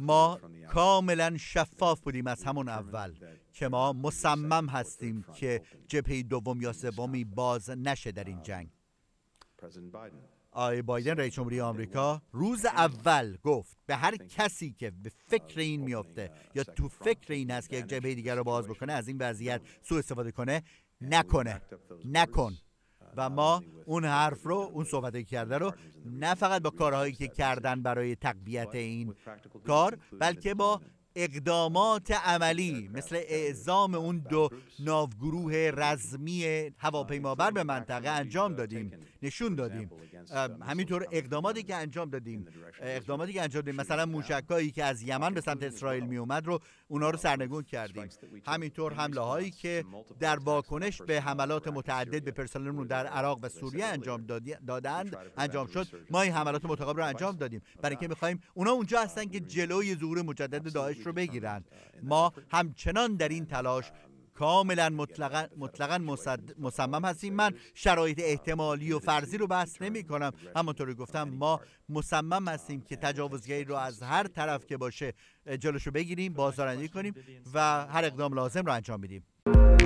ما کاملا شفاف بودیم از همون اول که ما مصمم هستیم که جبهه دوم یا سومی باز نشه در این جنگ آقای بایدن رئیس جمهوری آمریکا روز اول گفت به هر کسی که به فکر این میافته یا تو فکر این هست که یک جبهه دیگر رو باز بکنه از این وضعیت سوء استفاده کنه نکنه نکن و ما اون حرف رو اون صحبت کرده رو نه فقط با کارهایی که کردن برای تقویت این کار بلکه با اقدامات عملی مثل اعزام اون دو ناوگروه رزمی هواپیمابر به منطقه انجام دادیم نشون دادیم uh, همینطور اقداماتی که انجام دادیم اقداماتی که انجام دادیم مثلا موشکایی که از یمن به سمت اسرائیل می اومد رو اونا رو سرنگون کردیم همینطور حمله هایی که در واکنش به حملات متعدد به پرسنلمون در عراق و سوریه انجام دادند انجام شد ما این حملات متقابل رو انجام دادیم برای اینکه میخوایم اونا اونجا هستن uh, که جلوی ظهور مجدد داعش رو بگیرند uh, ما همچنان در این تلاش کاملا مطلقا, مصمم هستیم من شرایط احتمالی و فرضی رو بحث نمی کنم که گفتم ما مصمم هستیم که تجاوزگری رو از هر طرف که باشه جلوشو بگیریم بازدارندی کنیم و هر اقدام لازم رو انجام میدیم